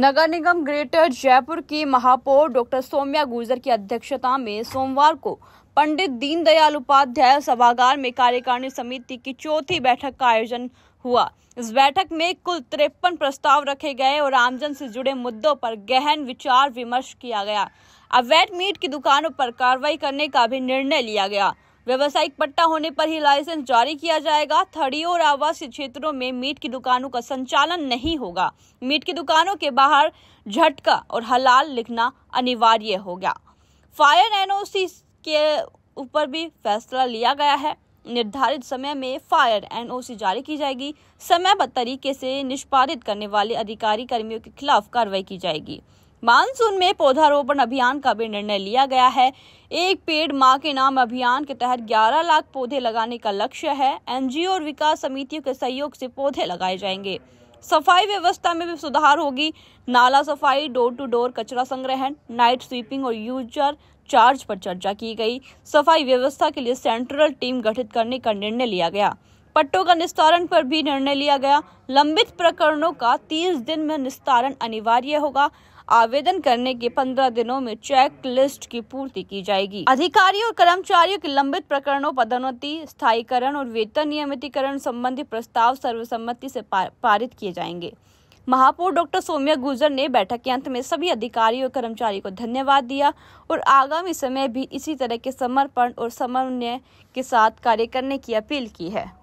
नगर निगम greater Jaipur की महापौर doctor Saumya Gurjar की अध्यक्षता में सोमवार को पंडित दीनदयाल उपाध्याय सभागार में कार्यकारिणी समिति की चौथी बैठक का आयोजन हुआ इस बैठक में कुल तिरपन प्रस्ताव रखे गए और आमजन से जुड़े मुद्दों पर गहन विचार विमर्श किया गया अवैध मीट की दुकानों पर कार्रवाई करने का भी निर्णय लिया गया व्यवसायिक पट्टा होने पर ही लाइसेंस जारी किया जाएगा थड़ी और आवासीय क्षेत्रों में मीट की दुकानों का संचालन नहीं होगा मीट की दुकानों के बाहर झटका और हलाल लिखना अनिवार्य होगा फायर एनओसी के ऊपर भी फैसला लिया गया है निर्धारित समय में फायर एनओसी जारी की जाएगी समयबद्ध तरीके से निष्पादित करने वाले अधिकारी कर्मियों के खिलाफ कार्रवाई की जाएगी मानसून में पौधारोपण अभियान का भी निर्णय लिया गया है एक पेड़ मां के नाम अभियान के तहत 11 लाख पौधे लगाने का लक्ष्य है एनजीओ और विकास समितियों के सहयोग से पौधे लगाए जाएंगे सफाई व्यवस्था में भी सुधार होगी नाला सफाई डोर टू डोर कचरा संग्रहण नाइट स्वीपिंग और यूजर चार्ज पर चर्चा की गई सफाई व्यवस्था के लिए सेंट्रल टीम गठित करने का निर्णय लिया गया पट्टों का निस्तारण पर भी निर्णय लिया गया लंबित प्रकरणों का 30 दिन में निस्तारण अनिवार्य होगा आवेदन करने के 15 दिनों में चेक लिस्ट की पूर्ति की जाएगी अधिकारियों और कर्मचारियों के लंबित प्रकरणों पदोन्नति स्थायीकरण और वेतन नियमितीकरण संबंधी प्रस्ताव सर्वसम्मति से पारित किए जाएंगे महापौर डॉक्टर सोम्या गुर्जर ने बैठक के अंत में सभी अधिकारियों और कर्मचारियों को धन्यवाद दिया और आगामी समय भी इसी तरह के समर्पण और समन्वय के साथ कार्य करने की अपील की है